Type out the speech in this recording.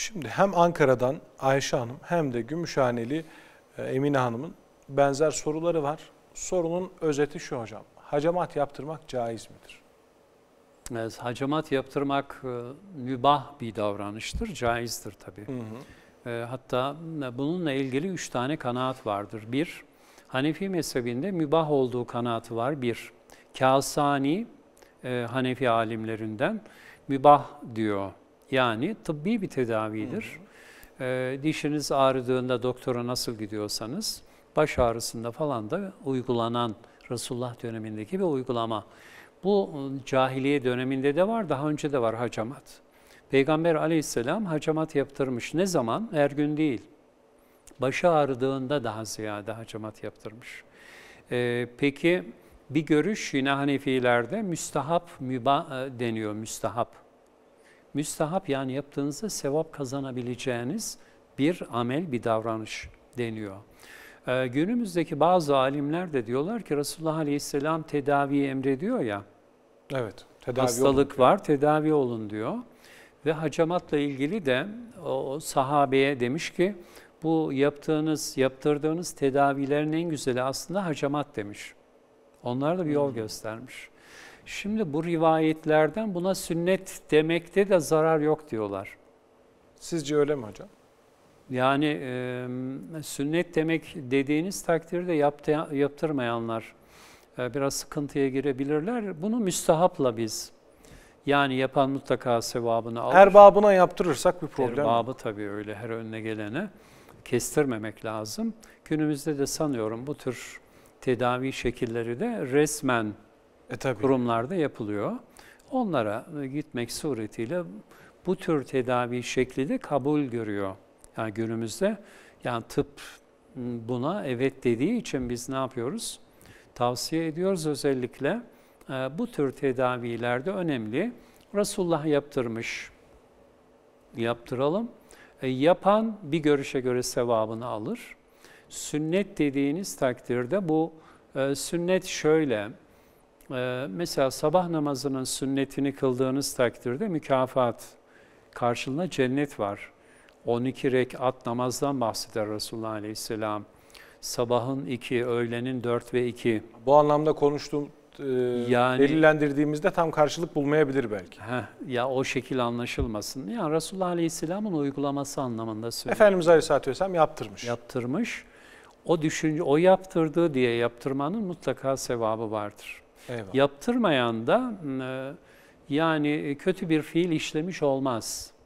Şimdi hem Ankara'dan Ayşe Hanım hem de Gümüşhaneli e, Emine Hanım'ın benzer soruları var. Sorunun özeti şu hocam. Hacamat yaptırmak caiz midir? Evet, hacamat yaptırmak e, mübah bir davranıştır, caizdir tabii. Hı hı. E, hatta bununla ilgili üç tane kanaat vardır. Bir, Hanefi mezhebinde mübah olduğu kanaatı var. Bir, Kasani Hanefi alimlerinden mübah diyor yani tıbbi bir tedavidir. Hı hı. E, dişiniz ağrıdığında doktora nasıl gidiyorsanız baş ağrısında falan da uygulanan Resulullah dönemindeki bir uygulama. Bu ıı, cahiliye döneminde de var, daha önce de var hacamat. Peygamber aleyhisselam hacamat yaptırmış. Ne zaman? Her gün değil. Başı ağrıdığında daha ziyade hacamat yaptırmış. Ee, peki bir görüş yine Hanefilerde müstahap müba deniyor müstahap müstahap yani yaptığınızda sevap kazanabileceğiniz bir amel, bir davranış deniyor. Ee, günümüzdeki bazı alimler de diyorlar ki Resulullah Aleyhisselam tedaviyi emrediyor ya. Evet. Tedavi hastalık olun. var, tedavi olun diyor. Ve hacamatla ilgili de o sahabeye demiş ki bu yaptığınız, yaptırdığınız tedavilerin en güzeli aslında hacamat demiş. Onlar da bir yol hmm. göstermiş. Şimdi bu rivayetlerden buna sünnet demekte de zarar yok diyorlar. Sizce öyle mi hocam? Yani e, sünnet demek dediğiniz takdirde yaptı, yaptırmayanlar e, biraz sıkıntıya girebilirler. Bunu müstahapla biz yani yapan mutlaka sevabını alır. Her babına yaptırırsak bir problem. Her babı tabii öyle her önüne gelene kestirmemek lazım. Günümüzde de sanıyorum bu tür tedavi şekilleri de resmen e, tabii. durumlarda yapılıyor. Onlara e, gitmek suretiyle bu tür tedavi şekli de kabul görüyor. Yani günümüzde yani tıp buna evet dediği için biz ne yapıyoruz? Tavsiye ediyoruz özellikle e, bu tür tedavilerde önemli. Resulullah yaptırmış, yaptıralım. E, yapan bir görüşe göre sevabını alır. Sünnet dediğiniz takdirde bu e, sünnet şöyle, ee, mesela sabah namazının sünnetini kıldığınız takdirde mükafat, karşılığında cennet var. 12 rekat namazdan bahseder Resulullah Aleyhisselam. Sabahın 2, öğlenin 4 ve 2. Bu anlamda konuştuğum, e, yani, delillendirdiğimizde tam karşılık bulmayabilir belki. Heh, ya o şekil anlaşılmasın. Yani Resulullah Aleyhisselam'ın uygulaması anlamında söylüyorum. Efendimiz Aleyhisselatü Vesselam yaptırmış. Yaptırmış. O düşünce, o yaptırdığı diye yaptırmanın mutlaka sevabı vardır. Eyvallah. Yaptırmayan da ıı, yani kötü bir fiil işlemiş olmaz.